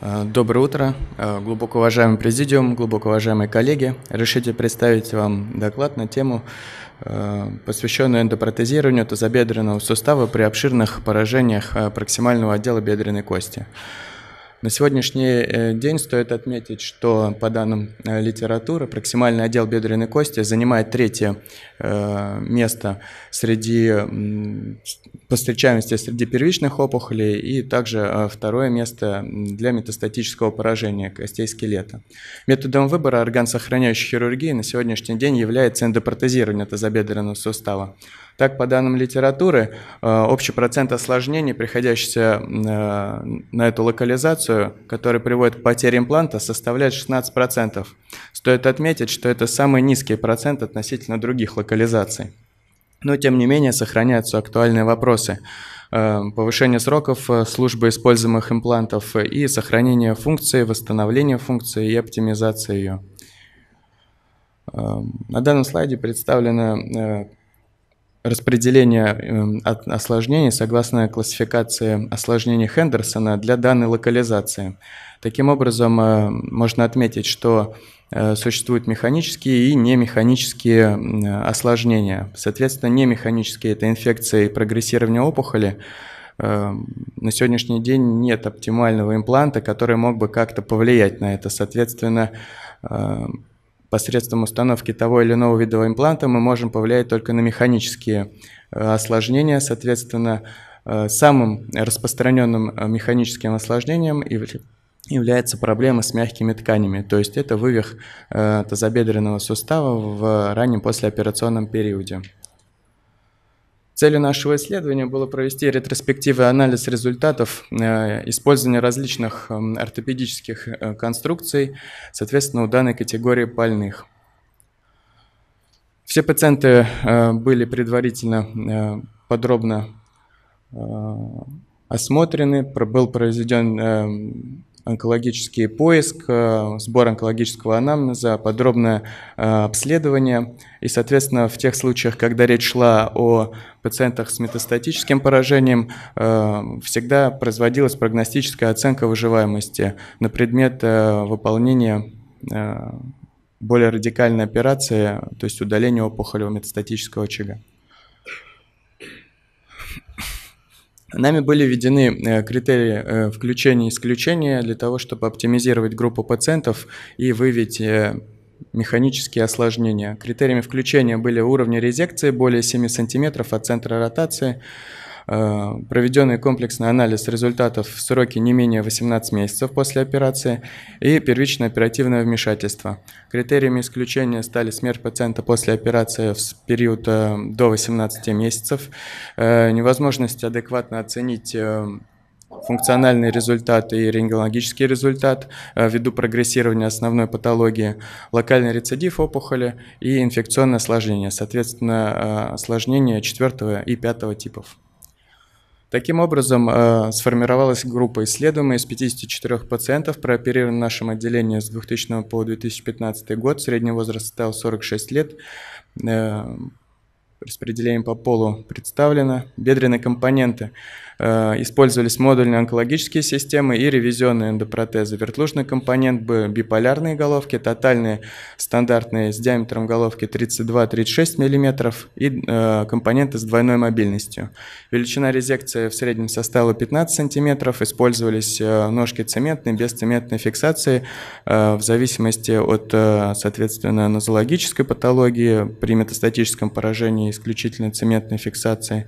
Э, доброе утро, э, глубоко уважаемый президиум, глубоко уважаемые коллеги. Решите представить вам доклад на тему, э, посвященную эндопротезированию тазобедренного сустава при обширных поражениях проксимального отдела бедренной кости. На сегодняшний э, день стоит отметить, что по данным э, литературы проксимальный отдел бедренной кости занимает третье э, место среди по встречаемости среди первичных опухолей и также второе место для метастатического поражения костей скелета. Методом выбора орган сохраняющей хирургии на сегодняшний день является эндопротезирование тазобедренного сустава. Так, по данным литературы, э, общий процент осложнений, приходящихся э, на эту локализацию, который приводит к потере импланта, составляет 16%. Стоит отметить, что это самый низкий процент относительно других локализаций. Но, тем не менее, сохраняются актуальные вопросы э, повышение сроков службы используемых имплантов и сохранение функции, восстановление функции и оптимизация ее. На данном слайде представлена распределение эм, осложнений согласно классификации осложнений Хендерсона для данной локализации. Таким образом, э, можно отметить, что э, существуют механические и немеханические осложнения. Соответственно, немеханические – это инфекции и прогрессирование опухоли. Эм, на сегодняшний день нет оптимального импланта, который мог бы как-то повлиять на это. Соответственно, эм, посредством установки того или иного вида импланта мы можем повлиять только на механические э, осложнения. Соответственно, э, самым распространенным э, механическим осложнением является проблема с мягкими тканями, то есть это вывих тазобедренного сустава в раннем послеоперационном периоде. Целью нашего исследования было провести ретроспективный анализ результатов э, использования различных эм, ортопедических э, конструкций, соответственно, у данной категории больных. Все пациенты э, были предварительно подробно осмотрены, был произведен эм, онкологический поиск, э, сбор онкологического анамнеза, подробное э, обследование. И, соответственно, в тех случаях, когда речь шла о пациентах с метастатическим поражением, э, всегда производилась прогностическая оценка выживаемости на предмет выполнения более радикальной операции, то есть удаления опухолевого метастатического очага. Нами были введены э, критерии э, включения и исключения для того, чтобы оптимизировать группу пациентов и выявить э, механические осложнения. Критериями включения были уровни резекции более 7 см от центра ротации, Э, проведенный комплексный анализ результатов в сроке не менее 18 месяцев после операции и первичное оперативное вмешательство. Критериями исключения стали смерть пациента после операции в период э, до 18 месяцев, э, невозможность адекватно оценить функциональный результат и рентгенологический результат ввиду прогрессирования основной патологии, локальный рецидив опухоли и инфекционное осложнение, соответственно, осложнение четвертого и пятого типов. Таким образом, э, сформировалась группа исследуемых из 54 пациентов, прооперированных в нашем отделении с 2000 по 2015 год, средний возраст стал 46 лет, э, распределение по полу представлено, бедренные компоненты. Э, использовались модульные онкологические системы и ревизионные эндопротезы. Вертлужный компонент был биполярные головки, тотальные стандартные с диаметром головки 32-36 мм и э, компоненты с двойной мобильностью. Величина резекции в среднем составила 15 см. Использовались э, ножки цементные, без цементной фиксации в зависимости от, соответственно, нозологической патологии при метастатическом поражении исключительно цементной фиксации,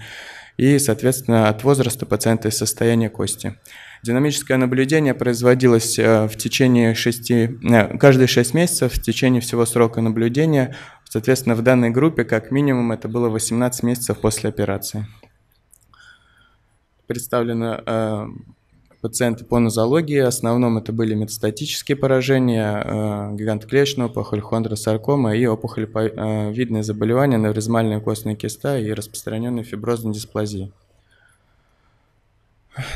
и, соответственно, от возраста пациента и состояния кости. Динамическое наблюдение производилось э, в течение 6, э, каждые 6 месяцев в течение всего срока наблюдения. Соответственно, в данной группе как минимум это было 18 месяцев после операции. Представлена э, пациенты по нозологии. В основном это были метастатические поражения, э, гигантоклеточная опухоль, хондросаркома и опухоль э, видные заболевания, невризмальная костная киста и распространенная фиброзная дисплазия.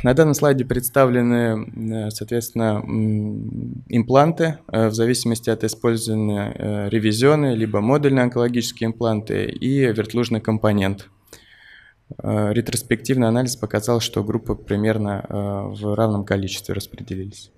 На данном слайде представлены, э, соответственно, импланты в зависимости от использования ревизионные либо модульные онкологические импланты и вертлужный компонент – Э, ретроспективный анализ показал, что группы примерно э, в равном количестве распределились.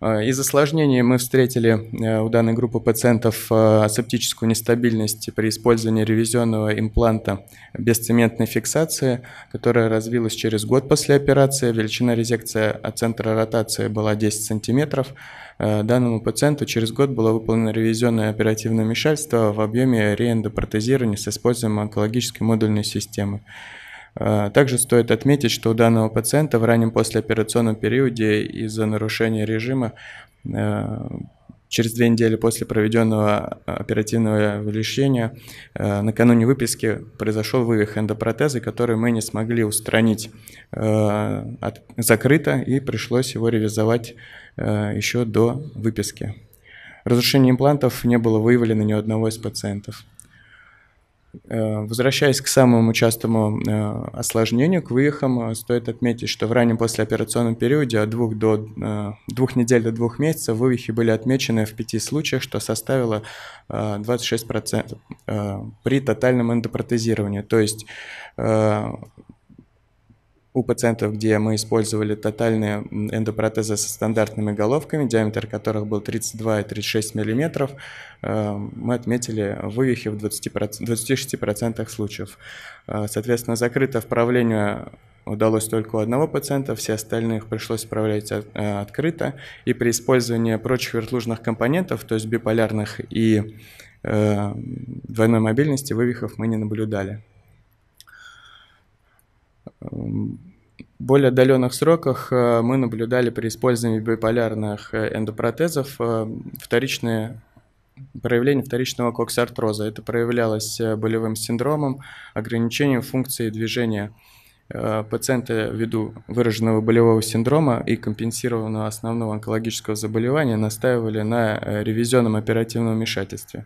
Э, Из осложнений мы встретили э, у данной группы пациентов э, асептическую нестабильность при использовании ревизионного импланта без цементной фиксации, которая развилась через год после операции. Величина резекции от центра ротации была 10 сантиметров. Данному пациенту через год было выполнено ревизионное оперативное вмешательство в объеме реэндопротезирования с использованием онкологической модульной системы. А, также стоит отметить, что у данного пациента в раннем послеоперационном периоде из-за нарушения режима а, через две недели после проведенного оперативного лечения а, накануне выписки произошел вывих эндопротеза, который мы не смогли устранить от, закрыто и пришлось его ревизовать еще до выписки. Разрушение имплантов не было выявлено ни у одного из пациентов. Э, возвращаясь к самому частому э, осложнению, к вывихам, э, стоит отметить, что в раннем послеоперационном периоде от двух, до, двух недель до двух месяцев вывихи были отмечены в пяти случаях, что составило 26% при тотальном эндопротезировании. То есть у пациентов, где мы использовали тотальные эндопротезы со стандартными головками, диаметр которых был 32 и 36 мм, э, мы отметили вывихи в 20%, 26% случаев. Э, соответственно, закрыто вправление удалось только у одного пациента, все остальные пришлось справлять э, открыто. И при использовании прочих вертлужных компонентов, то есть биполярных и двойной мобильности, вывихов мы не наблюдали. Эм, более отдаленных сроках э, мы наблюдали при использовании биполярных э, эндопротезов э, вторичные проявление вторичного коксартроза. Это проявлялось болевым синдромом, ограничением функции движения пациента ввиду выраженного болевого синдрома и компенсированного основного онкологического заболевания настаивали на ревизионном оперативном вмешательстве.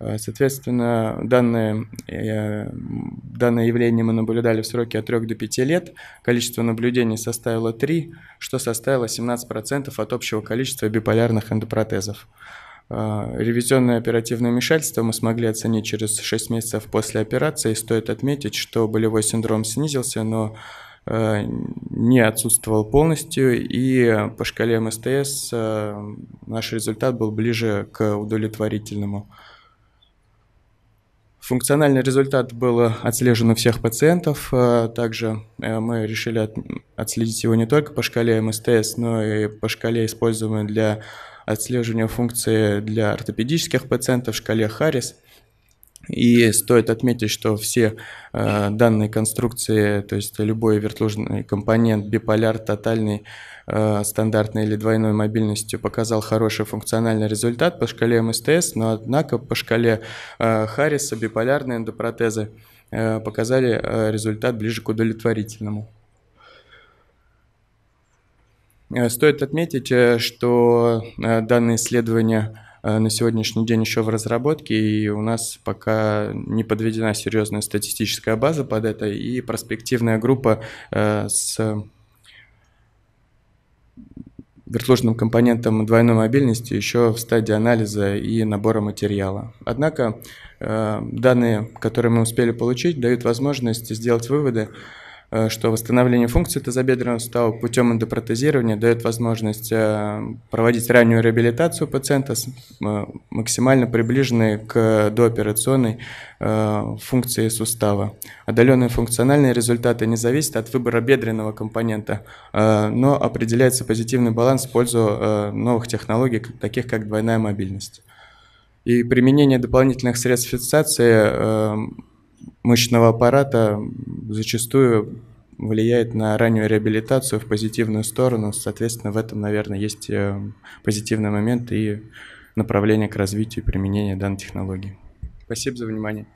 Э, соответственно, данное, э, данное явление мы наблюдали в сроке от 3 до 5 лет. Количество наблюдений составило 3, что составило 17% от общего количества биполярных эндопротезов. Э, ревизионное оперативное вмешательство мы смогли оценить через 6 месяцев после операции. Стоит отметить, что болевой синдром снизился, но не отсутствовал полностью, и по шкале МСТС наш результат был ближе к удовлетворительному. Функциональный результат был э, отслежен у всех пациентов. Э, также э, мы решили отследить его не только по шкале МСТС, но и по шкале, используемой для отслеживания функции для ортопедических пациентов, шкале Харрис. И стоит отметить, что все э, данные конструкции, то есть любой вертложный компонент, биполяр, тотальный, э, стандартной или двойной мобильностью, показал хороший функциональный результат по шкале МСТС, но однако по шкале э, Харриса биполярные эндопротезы э, показали э, результат ближе к удовлетворительному. Э, стоит отметить, э, что э, данные исследования Э, на сегодняшний день еще в разработке, и у нас пока не подведена серьезная статистическая база под это, и перспективная группа э, с вертлужным компонентом двойной мобильности еще в стадии анализа и набора материала. Однако э, данные, которые мы успели получить, дают возможность сделать выводы Э, что восстановление функции тазобедренного сустава путем эндопротезирования дает возможность э, проводить раннюю реабилитацию пациента э, максимально приближенной к дооперационной функции сустава. Отдаленные функциональные результаты не зависят от выбора бедренного компонента, но определяется позитивный баланс в пользу новых технологий, таких как двойная мобильность. И применение дополнительных средств фиксации мышечного аппарата зачастую влияет на раннюю реабилитацию в позитивную сторону. Соответственно, в этом, наверное, есть э, позитивный момент и направление к развитию и применению данной технологии. Спасибо за внимание.